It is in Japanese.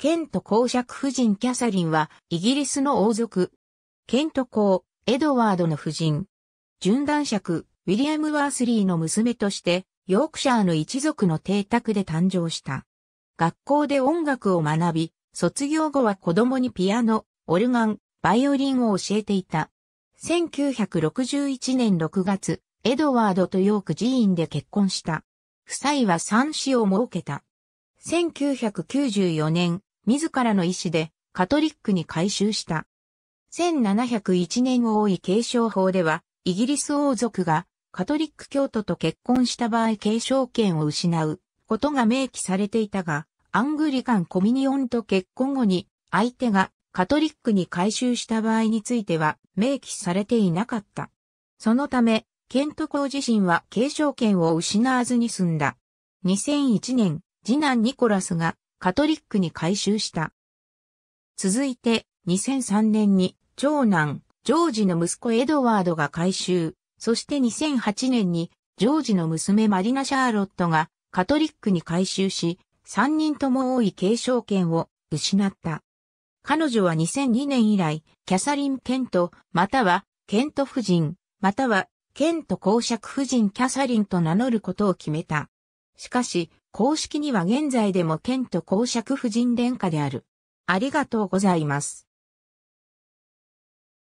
ケント公爵夫人キャサリンは、イギリスの王族。ケント公、エドワードの夫人。準男爵、ウィリアム・ワースリーの娘として、ヨークシャーの一族の邸宅で誕生した。学校で音楽を学び、卒業後は子供にピアノ、オルガン、バイオリンを教えていた。1961年6月、エドワードとヨーク寺院で結婚した。夫妻は三子を設けた。1994年、自らの意思でカトリックに改宗した。1701年王位継承法では、イギリス王族がカトリック教徒と結婚した場合継承権を失うことが明記されていたが、アングリカンコミニオンと結婚後に相手がカトリックに改宗した場合については明記されていなかった。そのため、ケント公自身は継承権を失わずに済んだ。2001年、次男ニコラスがカトリックに改修した。続いて、2003年に、長男、ジョージの息子エドワードが改修、そして2008年に、ジョージの娘マリナ・シャーロットが、カトリックに改修し、3人とも多い継承権を失った。彼女は2002年以来、キャサリン・ケント、または、ケント夫人、または、ケント公爵夫人キャサリンと名乗ることを決めた。しかし、公式には現在でも県と公爵夫人殿下である。ありがとうございます。